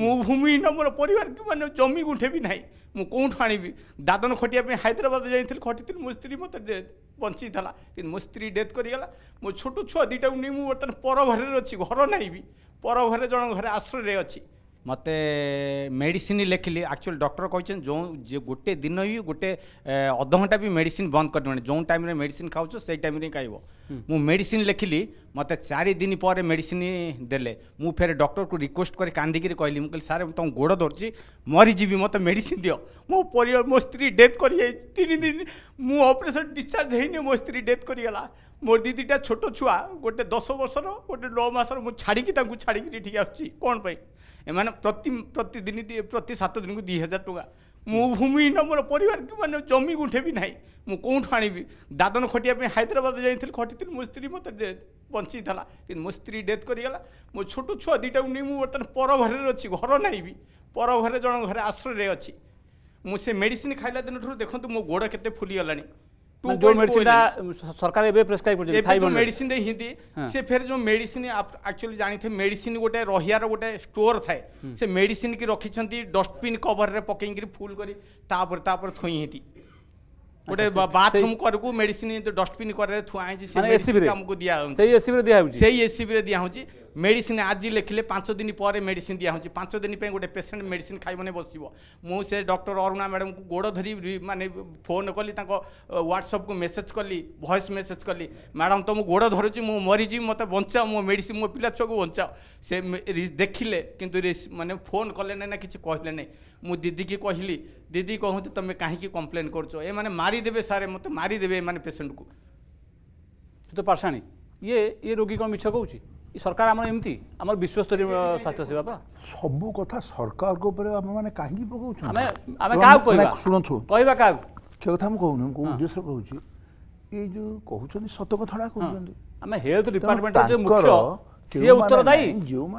ମୁଁ ଭୂମିହୀନ ମୋର ପରିବାର କି ମାନେ ଜମି ଗୁଠେ ବି ନାହିଁ ମୁଁ କେଉଁଠୁ ଆଣିବି ଦାଦନ ଖଟିବା ପାଇଁ ହାଇଦ୍ରାବାଦ ଯାଇଥିଲି ଖଟିଥିଲି ମୋ ସ୍ତ୍ରୀ ମୋତେ ବଞ୍ଚିଥିଲା କିନ୍ତୁ ମୋ ସ୍ତ୍ରୀ ଡେଥ୍ କରିଗଲା ମୋ ଛୋଟ ଛୁଆ ଦୁଇଟାକୁ ନେଇ ମୁଁ ବର୍ତ୍ତମାନ ପର ଘରରେ ଅଛି ଘର ନାହିଁ ବି ପର ଘରେ ଜଣ ଘରେ ଆଶ୍ରୟରେ ଅଛି ମୋତେ ମେଡ଼ିସିନ ଲେଖିଲି ଆକ୍ଚୁଆଲି ଡକ୍ଟର କହିଛନ୍ତି ଯେଉଁ ଯେ ଗୋଟେ ଦିନ ହିଁ ଗୋଟେ ଅଧଘଣ୍ଟା ବି ମେଡ଼ିସିନ ବନ୍ଦ କରିବନି ଯେଉଁ ଟାଇମ୍ରେ ମେଡ଼ିସିନ ଖାଉଛ ସେଇ ଟାଇମ୍ରେ ହିଁ ଖାଇବ ମୁଁ ମେଡ଼ିସିନ ଲେଖିଲି ମୋତେ ଚାରି ଦିନ ପରେ ମେଡ଼ିସିନ ଦେଲେ ମୁଁ ଫେରେ ଡକ୍ଟରକୁ ରିକ୍ୱେଷ୍ଟ କରି କାନ୍ଦିକିରି କହିଲି ମୁଁ କହିଲି ସାର୍ ମୁଁ ତମ ଗୋଡ଼ ଧରୁଛି ମରିଯିବି ମୋତେ ମେଡ଼ିସିନ ଦିଅ ମୋ ପରିବାର ମୋ ସ୍ତ୍ରୀ ଡେଥ୍ କରିଯାଇଛି ତିନି ଦିନ ମୁଁ ଅପରେସନ୍ ଡିସଚାର୍ଜ ହେଇନି ମୋ ସ୍ତ୍ରୀ ଡେଥ୍ କରିଗଲା ମୋ ଦିଦିଟା ଛୋଟ ଛୁଆ ଗୋଟେ ଦଶ ବର୍ଷର ଗୋଟେ ନଅ ମାସର ମୁଁ ଛାଡ଼ିକି ତାଙ୍କୁ ଛାଡ଼ିକିରି ଏଠିକି ଆସୁଛି କ'ଣ ପାଇଁ এমানে প্রতি প্রতিদিন প্রতি সাত দিনকে দুই হাজার টাকা মো ভূমিহীন মোর পরিবার মানে জমি গুঁঠে বি নাই মু কোঠু আনবি দাদন খটিয়া হায়দ্রাবাদ যাই খটি মো স্ত্রী মতো বঞ্চাই কিন্তু মো স্ত্রী ডেথ করিগলা মো ছোট ছুয়া দুইটা নিয়ে মু বর্তমান পর ঘরের অছি ঘর নাই বি পর ঘরে জন ঘরে আশ্রয় অছি মু সে মেডিসিন খাইলা দিন ঠার দেখুন মো গোড় কেতে ফুলিগলানি जो मेडिसिन सरकार एबे प्रिस्क्राइब कर एबे जो तो मेडिसिन दे हिंदी हाँ। से फिर जो मेडिसिन आप एक्चुअली जानि थे मेडिसिन गोटे रहियार गोटे स्टोर थाए हम्म। से मेडिसिन की रखी छंती डस्टबिन कवर रे पकेइ करी फुल करी तापर तापर थोई हिंदी गोटे बाथरूम करकू मेडिसिन डस्टबिन कर रे थुआई छी से एसीबी हमको दिया होउ से एसीबी रे दिया होउ से एसीबी रे दिया होउ মেডিসিন আজি লেখিলে পাঁচ দিন পরে মেডিসিন দিয়া হচ্ছে পাঁচ দিন গোটে পেসেন্ট মেডিসিন খাইবনে বসব মু সে ডক্টর অরুণা ম্যাডাম গোড় ধরি মানে ফোন কলি তাঁর হোয়াটসঅপ কু মেসেজ কলি ভয়েস মেসেজ কলি ম্যাডাম তো গোড় ধরুছি মু মরিযি মতো বঞ্চাও মো মেডিসিন মো পিলা ছুঁ বঞ্চাও সে দেখিলে কিন্তু মানে ফোন কলে না কিছু কহিলে নাই মু দিদি কি কহিলি দিদি কহতি তুমি কাহিকি কমপ্লেন করছো এ মানে মারিদেবে সারে মতো মারিদেবে এ মানে পেসেন্ট কু তো পার্সাণী ইয়ে ইয়ে রোগী কম ইচ্ছা কৌছি সরকার আমার এমতি আমার বিশ্বস্তরীয় স্বাস্থ্য সেবা পা সবু কথা সরকার উপরে মানে কাহিকি পকাউছ আমি আমি কাউ কইবা শুনথু কইবা কাউ সে কথা আমি কহুনি কো উদ্দেশ্য কহুছি এই যে কহুছেন সত কথাটা কহুছেন আমি হেলথ ডিপার্টমেন্টের যে মুখ্য সে উত্তরদায়ী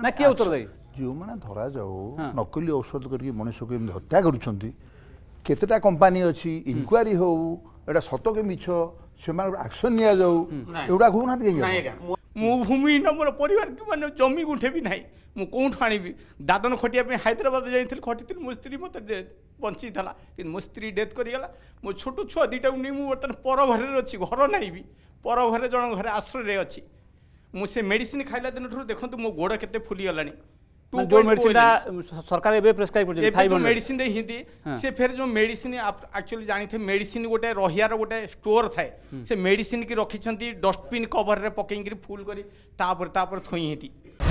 না কে উত্তরদায়ী ଯେଉଁମାନେ ଧରାଯାଉ ନକଲି ଔଷଧ କରିକି ମଣିଷକୁ ଏମିତି ହତ୍ୟା କରୁଛନ୍ତି କେତେଟା କମ୍ପାନୀ ଅଛି ଇନକ୍ୱାରି ହେଉ ଏଇଟା ସତ କି ମିଛ ସେମାନଙ୍କର ଆକ୍ସନ୍ ନିଆଯାଉ ଏଗୁଡ଼ା କହୁନାହାନ୍ତି କାହିଁକି ମୁଁ ଭୂମିହୀନ ମୋର ପରିବାର ମାନେ ଜମି ଗୁଣ୍ଠେ ବି ନାହିଁ ମୁଁ କେଉଁଠୁ ଆଣିବି ଦାଦନ ଖଟିବା ପାଇଁ ହାଇଦ୍ରାବାଦ ଯାଇଥିଲି ଖଟିଥିଲି ମୋ ସ୍ତ୍ରୀ ମୋତେ ବଞ୍ଚିଥିଲା କିନ୍ତୁ ମୋ ସ୍ତ୍ରୀ ଡେଥ୍ କରିଗଲା ମୋ ଛୋଟ ଛୁଆ ଦୁଇଟାକୁ ନେଇ ମୁଁ ବର୍ତ୍ତମାନ ପରଘରରେ ଅଛି ଘର ନାହିଁ ବି ପରଘରେ ଜଣ ଘରେ ଆଶ୍ରୟରେ ଅଛି ମୁଁ ସେ ମେଡ଼ିସିନ ଖାଇଲା ଦିନଠାରୁ ଦେଖନ୍ତୁ ମୋ ଗୋଡ଼ କେତେ ଫୁଲିଗଲାଣି जो मेडिसिन सरकार एबे प्रिस्क्राइब कर दिले 500 मेडिसिन दे हिंदी से फिर जो मेडिसिन एक्चुअली जानि मेडिसिन गोटे रहियार गोटे स्टोर थाए से मेडिसिन की रखी डस्टबिन कवर रे पकेंगी फुल करी तापर तापर थोई हिंदी